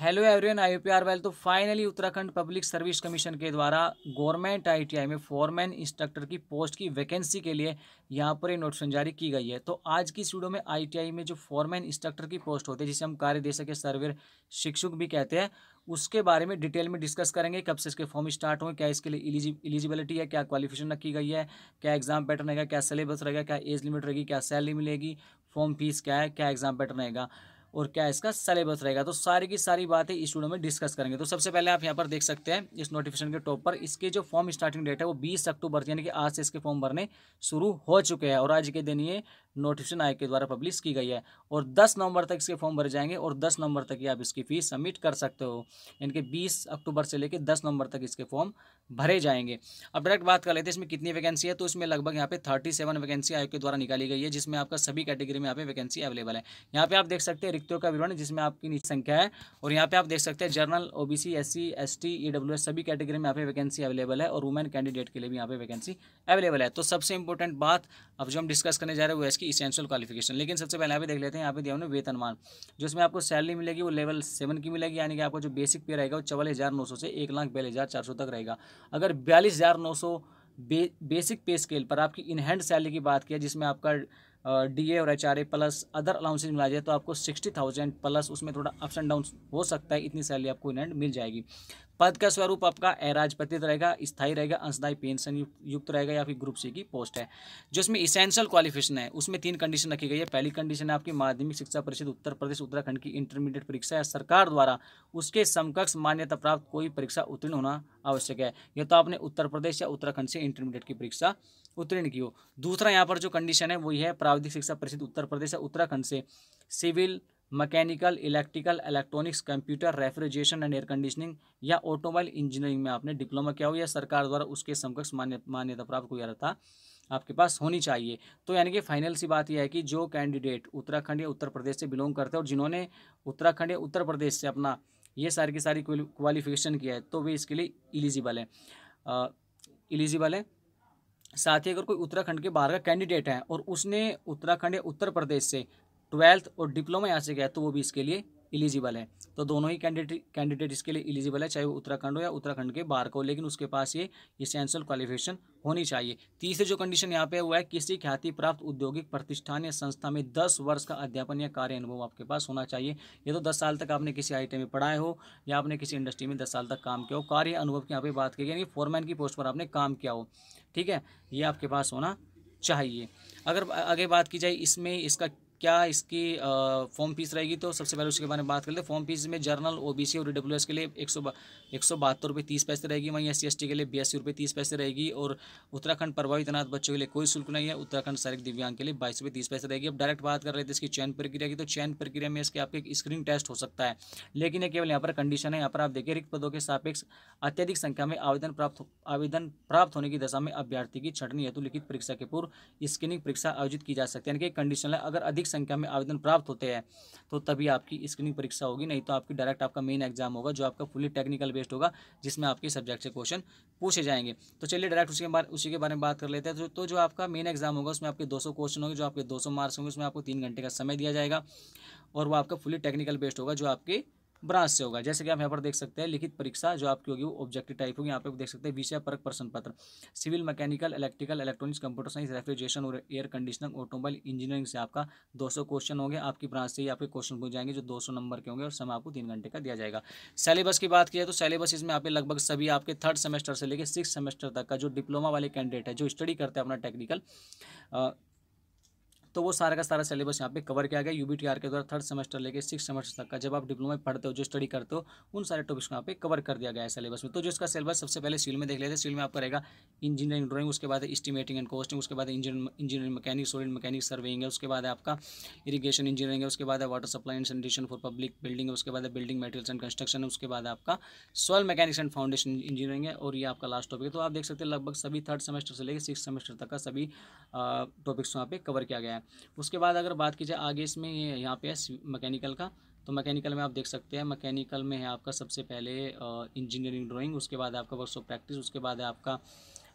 hello everyone I P R well तो finally Uttarakhand public service commission के द्वारा government ITI में फॉरमैन इंस्ट्रक्टर की पोस्ट की वैकेंसी के लिए यहाँ पर ये नोटिस जारी की गई है तो आज की स्टूडियो में आईटीआई में जो फॉरमैन इंस्ट्रक्टर की पोस्ट होती है जिसे हम कार्यदेशक या सर्वे शिक्षक भी कहते हैं उसके बारे में डिटेल में डिस्कस करेंगे कब से इसके फॉर्म स्टार्ट होंगे क्या इसके लिए एलिजिबिलिटी है क्या क्वालिफिकेशन रखी गई है क्या एग्जाम पैटर्न रहेगा क्या सिलेबस रहेगा क्या एज लिमिट रहेगी क्या सैलरी मिलेगी फॉर्म फीस क्या है क्या एग्जाम पैटर्न रहेगा और क्या इसका सिलेबस रहेगा तो सारी की सारी बातें इस वीडियो में डिस्कस करेंगे तो सबसे पहले आप यहाँ पर देख सकते हैं इस नोटिफिकेशन के टॉप पर इसके जो फॉर्म स्टार्टिंग डेट है वो बीस अक्टूबर यानी कि आज से इसके फॉर्म भरने शुरू हो चुके हैं और आज के दिन ये नोटिफिकेशन आयोग के द्वारा पब्लिश की गई है और दस नवंबर तक इसके फॉर्म भरे जाएंगे और दस नवंबर तक ही आप इसकी फीस सबमिट कर सकते हो यानी कि बीस अक्टूबर से लेकर दस नवंबर तक इसके फॉर्म भरे जाएंगे अब डायरेक्ट बात कर लेते हैं इसमें कितनी वैकेंसी है तो इसमें लगभग यहाँ पे थर्टी सेवन वैकेंसी आयोग के द्वारा निकाली गई है जिसमें आपका सभी कैटेगरी में यहाँ पे वैकेंसी अवेलेबल है यहाँ पे आप देख सकते हैं रिक्तियों का विवरण जिसमें आपकी निश्चित संख्या है और यहाँ पे आप देख सकते हैं general OBC SC ST EWS सभी कैटेगरी में यहाँ पे वैकेंसी अवेलेबल है और वुमेन कैंडिडेट के लिए भी यहाँ पे वैकेंसी अवेलेबल है तो सबसे इंपॉर्टेंट बात अब जो हम डिस्कस करने जा रहे हैं वो इसकी इसेंशियल क्वालिफिकेशन लेकिन सबसे पहले यहाँ पे देख लेते हैं यहाँ पे दिया हमने वेतनमान जिसमें आपको सैलरी मिलेगी वो लेवल सेवन की मिलेगी यानी कि आपको जो बेसिक पे रहेगा वो चवालीस हज़ार नौ सौ से एक लाख बयालीस हज़ार चार सौ तक रहेगा अगर बयालीस हज़ार नौ सौ बे बेसिक पे स्केल पर आपकी इनहैंड सैलरी की बात किया जिसमें आपका डी और एच प्लस अदर अलाउंसेज मिला जाए तो आपको सिक्सटी थाउजेंड प्लस उसमें थोड़ा अप्स एंड डाउन हो सकता है इतनी सैलरी आपको इन मिल जाएगी पद का स्वरूप आपका अराजपत्रित रहेगा स्थायी रहेगा अंशदायी पेंशन युक्त रहेगा या फिर ग्रुप सी की पोस्ट है जो इसमें इसेंशियल क्वालिफिकेशन है उसमें तीन कंडीशन रखी गई है पहली कंडीशन है आपकी माध्यमिक शिक्षा परिषद उत्तर प्रदेश उत्तराखंड की इंटरमीडिएट परीक्षा या सरकार द्वारा उसके समकक्ष मान्यता प्राप्त कोई परीक्षा उत्तीर्ण होना आवश्यक है या तो आपने उत्तर प्रदेश या उत्तराखंड से इंटरमीडिएट की परीक्षा उत्तीर्ण की हो दूसरा यहाँ पर जो कंडीशन है वही है प्राविधिक शिक्षा परिषद उत्तर प्रदेश या उत्तराखंड से civil mechanical electrical electronics computer refrigeration and air conditioning या ऑटोमोबाइल इंजीनियरिंग में आपने डिप्लोमा किया हो या सरकार द्वारा उसके समकक्ष मान्य मान्यता प्राप्त कोई रहता आपके पास होनी चाहिए तो यानी कि फाइनल सी बात यह है कि जो कैंडिडेट उत्तराखंड या उत्तर प्रदेश से बिलोंग करते हैं और जिन्होंने उत्तराखंड या उत्तर प्रदेश से अपना ये सारी की सारी क्वालिफिकेशन किया है तो वे इसके लिए इलिजिबल हैं इलिजिबल है साथ ही अगर कोई उत्तराखंड के बाहर का कैंडिडेट है और उसने उत्तराखंड या उत्तर प्रदेश से ट्वेल्थ और डिप्लोमा यहाँ से गया तो वो भी इसके लिए इलिजिबल है तो दोनों ही कैंडिडेट कैंडिडेट इसके लिए इलिजिबल है चाहे वो उत्तराखंड हो या उत्तराखंड के बाहर का हो लेकिन उसके पास ये इसेंशियल क्वालिफिकेशन होनी चाहिए तीसरी जो कंडीशन यहाँ पे हुआ है किसी ख्याति प्राप्त औद्योगिक प्रतिष्ठान या संस्था में दस वर्ष का अध्यापन या कार्य अनुभव आपके पास होना चाहिए ये तो दस साल तक आपने किसी आई में पढ़ाए हो या आपने किसी इंडस्ट्री में दस साल तक काम किया हो कार्य अनुभव की यहाँ पर बात की यानी फोरमैन की पोस्ट पर आपने काम किया हो ठीक है ये आपके पास होना चाहिए अगर आगे बात की जाए इसमें इसका क्या इसकी फॉर्म फीस रहेगी तो सबसे पहले उसके बारे में बात कर ले फॉर्म फीस में जर्नल ओबीसी और एस के लिए एक सौ एक सौ बहत्तर रुपये तीस पैसे रहेगी वहीं एस सी के लिए बयासी रुपये तीस पैसे रहेगी और उत्तराखंड प्रभावित अनाथ बच्चों के लिए कोई शुल्क नहीं है उत्तराखंड शारीरिक दिव्यांग के लिए बाईस रुपये तीस पैसे रहेगी अब डायरेक्ट बात कर रहे थे इसकी चयन प्रक्रिया की तो चयन प्रक्रिया में इसके आपके स्क्रीन टेस्ट हो सकता है लेकिन ये केवल यहाँ पर कंडीशन है यहाँ पर आप देखिए रिक्त पदों के सापेक्ष अत्यधिक संख्या में आवेदन प्राप्त आवेदन प्राप्त होने की दशा में अभ्यर्थी की छटनी हेतु लिखित परीक्षा के पूर्व स्क्रीनिंग परीक्षा आयोजित की जा सकती है यानी कि कंडीशन है अगर अधिक अधिक संख्या में आवेदन प्राप्त होते हैं तो तभी आपकी स्क्रीनिंग परीक्षा होगी नहीं तो आपकी डायरेक्ट आपका मेन एग्जाम होगा जो आपका फुली टेक्निकल बेस्ड होगा जिसमें आपके सब्जेक्ट से क्वेश्चन पूछे जाएंगे तो चलिए डायरेक्ट उसके बारे उसी के बारे में बात कर लेते हैं तो, तो जो आपका मेन एग्जाम होगा उसमें आपके दो क्वेश्चन होंगे जो आपके दो मार्क्स होंगे उसमें आपको तीन घंटे का समय दिया जाएगा और वो आपका फुली टेक्निकल बेस्ड होगा जो आपके ब्रांच से होगा जैसे कि आप यहाँ पर देख सकते हैं लिखित परीक्षा जो आपकी होगी वो ऑब्जेक्टिव टाइप होगी यहाँ पे देख सकते हैं विषय परक प्रश्न पत्र civil mechanical electrical electronics computer science refrigeration और एयर कंडीशनर ऑटोमोबाइल इंजीनियरिंग से आपका 200 क्वेश्चन होंगे आपकी ब्रांच से ही आपके क्वेश्चन पूछ जाएंगे जो सौ नंबर के होंगे और समय आपको तीन घंटे का दिया जाएगा सिलेबस की बात की जाए तो सिलेबस इसमें आप लगभग सभी आपके थर्ड सेमेस्टर से लेकर सिक्स सेमेस्टर तक का जो डिप्लोमा वाले कैंडिडेट है जो स्टडी करते हैं अपना टेक्निकल तो वो सारा का सारा सिलेबस यहाँ पे कवर किया गया यू के द्वारा थर्ड सेमेस्टर लेके सिक्स सेमेस्टर तक का जब आप डिप्लोमा पढ़ते हो जो स्टडी करते हो उन सारे टॉपिक्स यहाँ पे कवर कर दिया गया है सिलेबस में तो जो इसका सिलेबस सबसे पहले सील में देख लेते हैं सील में आपका रहेगा इंजीनियरिंग ड्रॉइंग उसके बाद एस्टिमेटिंग एंड कॉस्टिंग उसके बाद engineering mechanic solid mechanic surveying है उसके बाद आपका इरीगेशन इंजीनियरिंग है उसके बाद है water supply and sanitation for public building है उसके बाद है बिल्डिंग मटेरियल्स एंड कंस्ट्रक्शन है उसके बाद आपका soil mechanics and foundation engineering है और ये आपका लास्ट टॉपिक है तो आप देख सकते हैं लगभग सभी थर्ड सेमेस्टर से लेकर सिक्स सेमेस्टर तक का सभी टॉपिक्स वहाँ पे कवर किया गया है उसके बाद अगर बात की जाए आगे इसमें ये यहाँ पे है मैकेनिकल का तो मैकेनिकल में आप देख सकते हैं मैकेनिकल में है आपका सबसे पहले इंजीनियरिंग ड्राइंग उसके बाद आपका वर्कशॉप प्रैक्टिस उसके बाद है आपका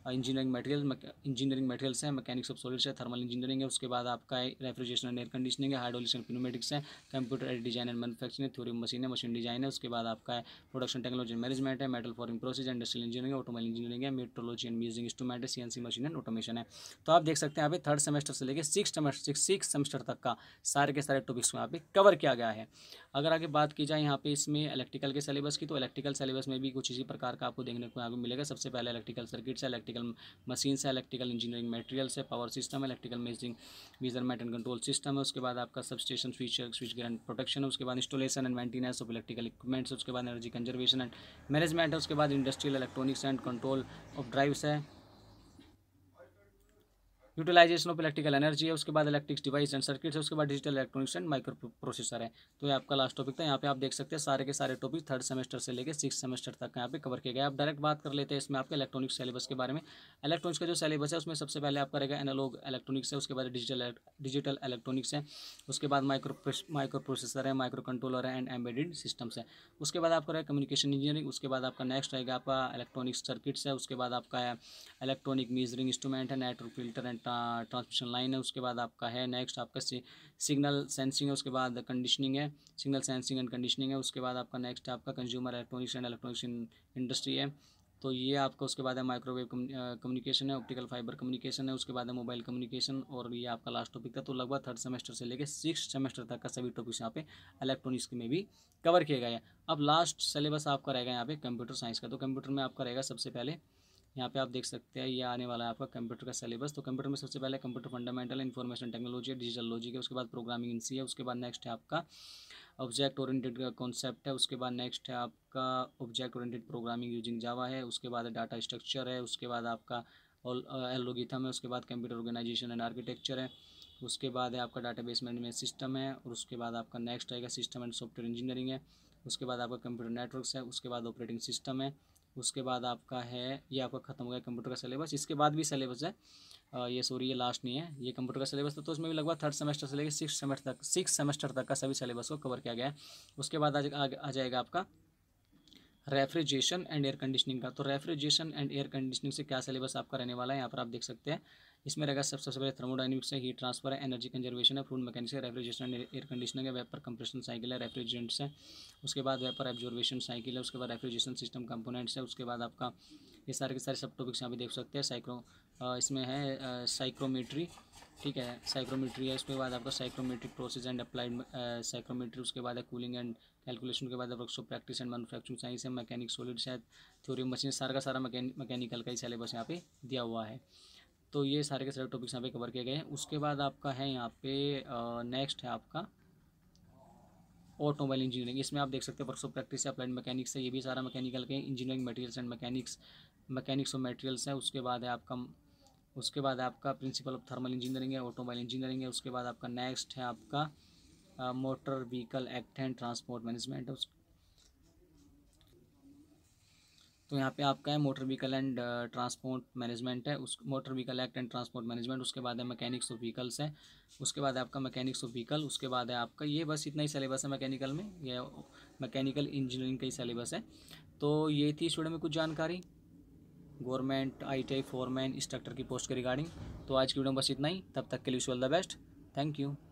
इंजीनियरिंग मटेरियल इंजीनियरिंग मटेरियल्स हैं मैकेनिक्स ऑफ सॉलिड्स है थर्मल इंजीनियरिंग है उसके बाद आपका रेफ्रिजरेशन एंड एयर कंडीशनिंग है हाइड्रोलिशन पिनोमेटिक्स है कंप्यूटर डिजाइन एंड मैनुफैक्चरिंग है थ्योरी मशीन है मशीन डिजाइन है उसके बाद आपका है प्रोडक्शन टेक्नोलॉजी मैनेजमेंट है metal forming process industrial engineering automobile engineering है मेट्रोलॉजी एंड म्यूजिंग इंस्ट्रूमेंट है सी मशीन एंड ऑटोमेशन है तो आप देख सकते हैं यहाँ पे थर्ड सेमेस्टर से लेकर सिक्स सेमेस्टर सिक्स सेमेस्टर तक का सारे के सारे टॉपिक्स यहाँ पे कवर किया गया है अगर आगे बात की जाए यहाँ पे इसमें इलेक्ट्रिकल के सिलेबस की तो इलेक्ट्रिकल सिलेबस में भी कुछ इसी प्रकार का आपको देखने को यहाँ मिलेगा सबसे पहले electrical circuits electric electrical machine है इलेक्ट्रिकल इंजीनियरिंग मटेरियल है power system electrical measuring measurement and control system है उसके बाद आपका substation switch switch grand protection है उसके बाद installation and maintenance of electrical equipments उसके बाद एनर्जी कंजर्वेशन एंड मैनेजमेंट है उसके बाद industrial electronics and control of drives है यूटिलाइजेशन ऑफ इलेक्ट्रिकल एनर्जी है उसके बाद इलेक्ट्रिक्स डिवाइस एंड सर्किट्स है उसके बाद digital electronics and microprocessor है तो ये आपका लास्ट टॉपिक था यहाँ पे आप देख सकते हैं सारे के सारे टॉपिक थर्ड सेमेस्टर से लेकर सिक्स सेमेस्टर तक यहाँ पे कवर किया गया आप डायरेक्ट बात कर लेते हैं इसमें आपके इलेक्ट्रॉनिक्स सिलेबस के बारे में इलेक्ट्रॉनिक्स का जो सिलेबस है उसमें सबसे पहले आपका रहेगा एनालॉग इलेक्ट्रॉनिक्स है उसके बाद डिजिटल डिजिटल इलेक्ट्रॉनिक्स है उसके बाद माइक्रो माइक्रो प्रोसेसर है माइक्रो कंट्रोलर है एंड एम्बेडेड सिस्टम्स है उसके बाद आपका रहेगा कम्युनिकेशन इंजीनियरिंग उसके बाद आपका नेक्स्ट रहेगा आपका इलेक्ट्रॉनिक्स सर्किट्स है उसके बाद आपका इलेक्ट्रॉनिक मीजरिंग इंस्ट्रूमेंट है network filter and transmission line है उसके बाद आपका है नेक्स्ट आपका सिग्नल सेंसिंग है उसके बाद कंडीशनिंग है सिग्नल सेंसिंग एंड कंडीशनिंग है उसके बाद आपका नेक्स्ट आपका consumer electronics and electronics industry है तो ये आपका उसके बाद है माइक्रोवेव कम्युनिकेशन है ऑप्टिकल फाइबर कम्युनिकेशन है उसके बाद है मोबाइल कम्युनिकेशन और ये आपका लास्ट टॉपिक था तो लगभग थर्ड सेमेस्टर से लेकर सिक्स सेमेस्टर तक का सभी टॉपिक्स यहाँ पे इलेक्ट्रॉनिक्स में भी कवर किया गया है अब लास्ट सिलेबस आपका रहेगा यहाँ पे कंप्यूटर साइंस का तो कंप्यूटर में आपका रहेगा सबसे पहले यहाँ पे आप देख सकते हैं ये आने वाला है आपका कंप्यूटर का सिलेबस तो कंप्यूटर में सबसे पहले कंप्यूटर फंडामेंटल इन्फॉर्मेशन टेक्नोलॉजी है डिजिटल लॉजिक है उसके बाद प्रोग्रामिंग इन सी है उसके बाद नेक्स्ट है आपका ऑब्जेक्ट ओरिएंटेड कॉन्सेप्ट है उसके बाद नेक्स्ट है आपका object oriented programming using Java है उसके बाद डाटा स्ट्रक्चर है उसके बाद आपका एलोगिथम है उसके बाद कंप्यूटर ऑर्गेनाइजेशन एंड आर्किटेक्चर है उसके बाद है आपका डाटाबेस मैनेजमेंट सिस्टम है और उसके बाद आपका नेक्स्ट आएगा सिस्टम एंड सॉफ्टवेयर इंजीनियरिंग है उसके बाद आपका कंप्यूटर नेटवर्क्स है उसके बाद ऑपरेटिंग सिस्टम है उसके बाद आपका है ये आपका ख़त्म हो गया कंप्यूटर का सिलेबस इसके बाद भी सिलेबस है ये सॉरी ये लास्ट नहीं है ये कंप्यूटर का सिलेबस था तो उसमें भी लगभग थर्ड सेमेस्टर से लेकर सिक्स सेमेस्टर तक सिक्स सेमेस्टर तक का सभी सिलेबस को कवर किया गया है उसके बाद आ जाएगा आपका रेफ्रिजरेशन एंड एयर कंडीशनिंग का तो रेफ्रिजरेशन एंड एयर कंडीशनिंग से क्या सिलेबस आपका रहने वाला है यहाँ पर आप देख सकते हैं इसमें रहेगा सबसे पहले थर्मोडाइनमिक्स है हीट ट्रांसफर है एनर्जी कंजर्वेशन है फ्रूड मैकेनिक्स है रेफ्रिजरेशन एंड एयर कंडीशनिंग है वेपर कंप्रेशन साइकिल है रेफ्रिजरेंट्स है उसके बाद वेपर एब्जॉर्वेशन साइकिल है उसके बाद रेफ्रिजरेशन सिस्टम कंपोनेंट्स है उसके बाद आपका ये सारे के सारे सब टॉपिक्स यहाँ पर देख सकते हैं साइक्रो इसमें है साइक्रोमीट्री ठीक है साइक्रोमीट्री है उसके बाद आपका psychrometric process and applied psychrometry उसके बाद है कूलिंग एंड कैलकुलेशन के बाद workshop practice and manufacturing science है मैकेनिक सॉलिड शायद थ्योरी मशीन सारा का सारा मैकेनिकल का ही सिलेबस यहाँ पे दिया हुआ है तो ये सारे के सारे टॉपिक्स यहाँ पे कवर किए गए हैं उसके बाद आपका है यहाँ पे नेक्स्ट है आपका ऑटोमोबाइल इंजीनियरिंग इसमें आप देख सकते हैं वर्कशॉप प्रैक्टिस है अपलाइड मैकेनिक्स है ये भी सारा मैकेनिकल के engineering materials and mechanics mechanics और मटेरियल्स है उसके बाद है आपका उसके बाद आपका प्रिंसिपल ऑफ थर्मल इंजीनियरिंग है ऑटोमोबाइल इंजीनियरिंग है उसके बाद आपका नेक्स्ट है आपका motor vehicle act and transport management तो यहाँ पे आपका है motor vehicle and transport management है उस motor vehicle act and transport management उसके बाद है मैकेनिक्स ऑफ व्हीकल्स है उसके बाद है आपका मैकेनिक्स ऑफ व्हीकल उसके बाद है आपका ये बस इतना ही सिलेबस है मैकेनिकल में यह मैकेनिकल इंजीनियरिंग का ही सिलेबस है तो ये थी स्टूडेंट में कुछ जानकारी government I T I foreman instructor की पोस्ट के रिगार्डिंग तो आज की वीडियो में बस इतना ही तब तक के लिए wish all the best thank you